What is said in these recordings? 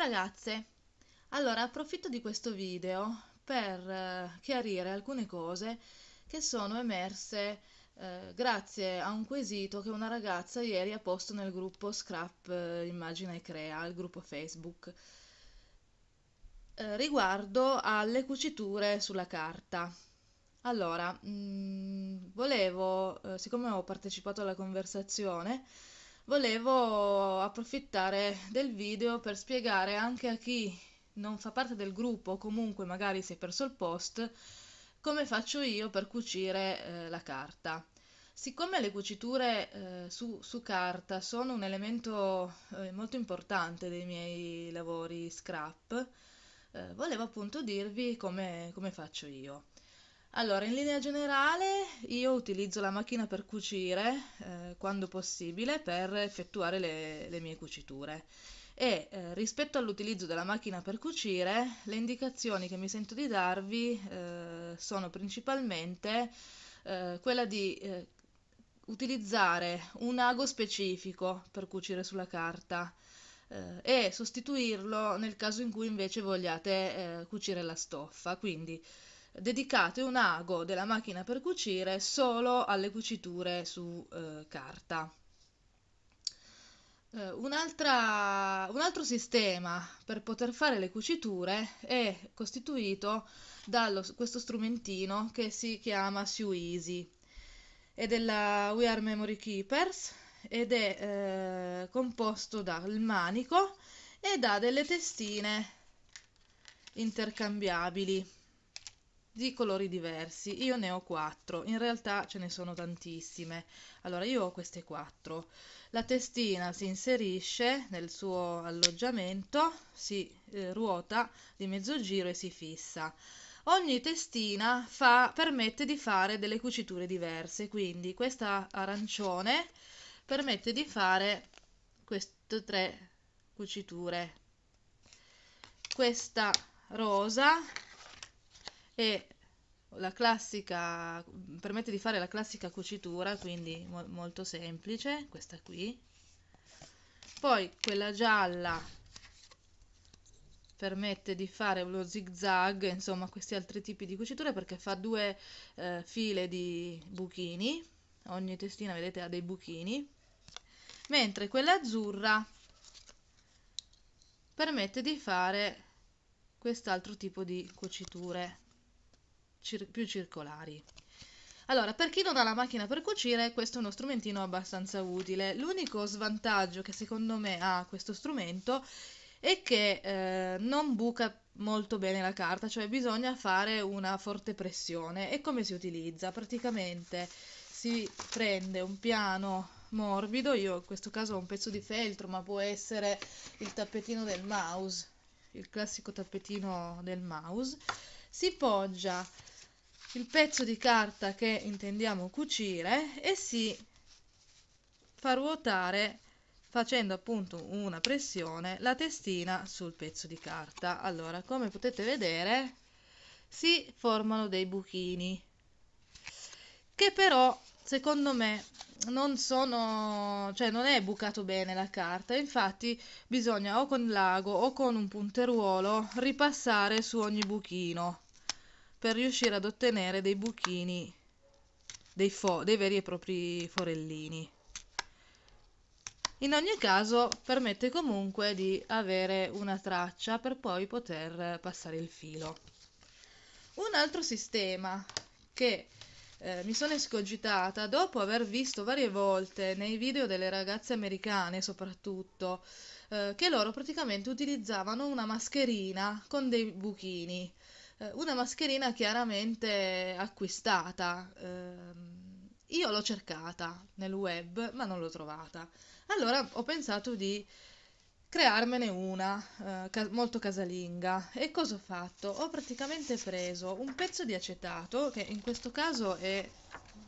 Ciao ragazze! Allora approfitto di questo video per eh, chiarire alcune cose che sono emerse eh, grazie a un quesito che una ragazza ieri ha posto nel gruppo Scrap eh, Immagina e Crea, il gruppo Facebook, eh, riguardo alle cuciture sulla carta. Allora, mh, mm, volevo, eh, siccome ho partecipato alla conversazione, volevo approfittare del video per spiegare anche a chi non fa parte del gruppo o comunque magari si è perso il post come faccio io per cucire eh, la carta. Siccome le cuciture eh, su, su, carta sono un elemento eh, molto importante dei miei lavori scrap, eh, volevo appunto dirvi come, come faccio io. Allora, in linea generale io utilizzo la macchina per cucire eh, quando possibile per effettuare le, le mie cuciture e eh, rispetto all'utilizzo della macchina per cucire le indicazioni che mi sento di darvi eh, sono principalmente eh, quella di eh, utilizzare un ago specifico per cucire sulla carta eh, e sostituirlo nel caso in cui invece vogliate cucire la stoffa. Quindi dedicato un ago della macchina per cucire solo alle cuciture su eh, carta. Eh, un altro sistema per poter fare le cuciture è costituito da questo strumentino che si chiama Sue Easy. È della We Are Memory Keepers ed è eh, composto dal manico e da delle testine intercambiabili di colori diversi. Io ne ho quattro, in realtà ce ne sono tantissime. Allora, io ho queste quattro. La testina si inserisce nel suo alloggiamento, si eh, ruota di mezzo giro e si fissa. Ogni testina fa, permette di fare delle cuciture diverse, quindi questa arancione permette di fare queste tre cuciture. Questa rosa e la classica permette di fare la classica cucitura quindi mo- molto semplice questa qui poi quella gialla permette di fare lo zig zag insomma questi altri tipi di cuciture perché fa due eh, file di buchini ogni testina vedete ha dei buchini mentre quella azzurra permette di fare quest'altro tipo di cuciture cir- più circolari. Allora, per chi non ha la macchina per cucire, questo è uno strumentino abbastanza utile. L'unico svantaggio che secondo me ha questo strumento è che eh, non buca molto bene la carta, cioè bisogna fare una forte pressione. E come si utilizza? Praticamente si prende un piano morbido, io in questo caso ho un pezzo di feltro, ma può essere il tappetino del mouse, il classico tappetino del mouse si poggia il pezzo di carta che intendiamo cucire e si fa ruotare facendo appunto una pressione la testina sul pezzo di carta allora come potete vedere si formano dei buchini che però secondo me non sono, cioè non è bucato bene la carta, infatti bisogna o con l'ago o con un punteruolo ripassare su ogni buchino per riuscire ad ottenere dei buchini, dei, fo, dei veri e propri forellini. In ogni caso permette comunque di avere una traccia per poi poter passare il filo. Un altro sistema che eh, mi sono escogitata dopo aver visto varie volte nei video delle ragazze americane soprattutto eh, che loro praticamente utilizzavano una mascherina con dei buchini, eh, una mascherina chiaramente acquistata. Ehm, io l'ho cercata nel web ma non l'ho trovata. Allora ho pensato di crearmene una eh, molto casalinga e cosa ho fatto? Ho praticamente preso un pezzo di acetato che in questo caso è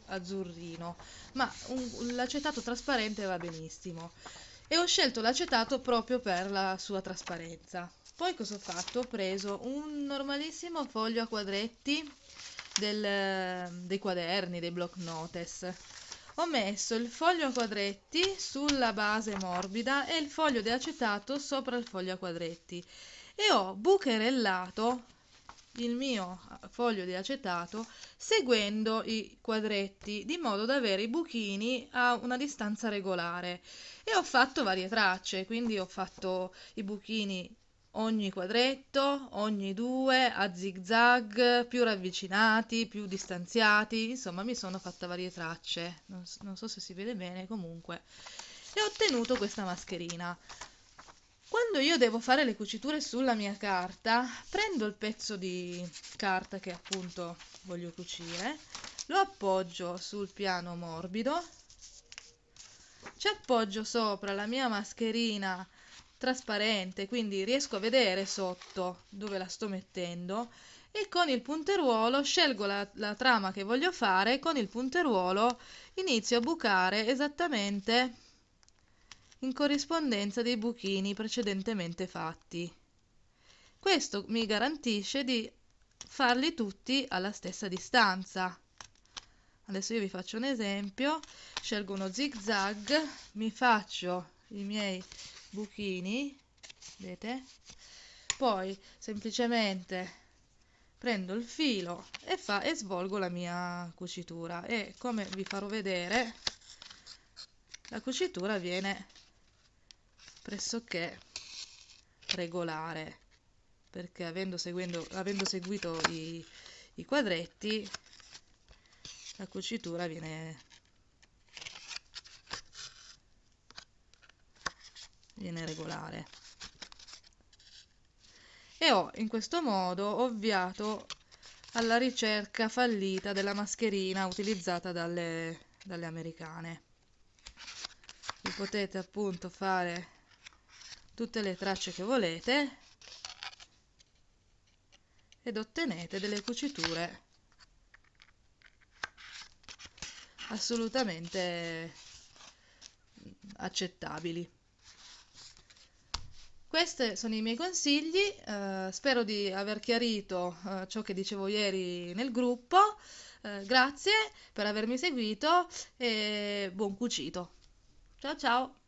azzurrino, ma un, l'acetato trasparente va benissimo e ho scelto l'acetato proprio per la sua trasparenza. Poi cosa ho fatto? Ho preso un normalissimo foglio a quadretti del, dei quaderni, dei block notice ho messo il foglio a quadretti sulla base morbida e il foglio di acetato sopra il foglio a quadretti e ho bucherellato il mio eh, foglio di acetato seguendo i quadretti di modo da avere i buchini a una distanza regolare e ho fatto varie tracce quindi ho fatto i buchini ogni quadretto, ogni due, a zig zag, più ravvicinati, più distanziati, insomma mi sono fatta varie tracce, non, non so se si vede bene comunque, e ho ottenuto questa mascherina. Quando io devo fare le cuciture sulla mia carta, prendo il pezzo di carta che appunto voglio cucire, lo appoggio sul piano morbido, ci appoggio sopra la mia mascherina trasparente, quindi riesco a vedere sotto dove la sto mettendo e con il punteruolo scelgo la, la trama che voglio fare, con il punteruolo inizio a bucare esattamente in corrispondenza dei buchini precedentemente fatti. Questo mi garantisce di farli tutti alla stessa distanza. Adesso io vi faccio un esempio, scelgo uno zigzag, mi faccio i miei buchini vedete poi semplicemente prendo il filo e, fa, e svolgo la mia cucitura e come vi farò vedere la cucitura viene pressoché regolare perché avendo, seguendo, avendo seguito i, i quadretti la cucitura viene viene regolare. E ho in questo modo ovviato alla ricerca fallita della mascherina utilizzata dalle, dalle americane. Vi potete appunto fare tutte le tracce che volete ed ottenete delle cuciture assolutamente accettabili. Questi sono i miei consigli, eh, spero di aver chiarito eh, ciò che dicevo ieri nel gruppo, eh, grazie per avermi seguito e buon cucito. Ciao ciao!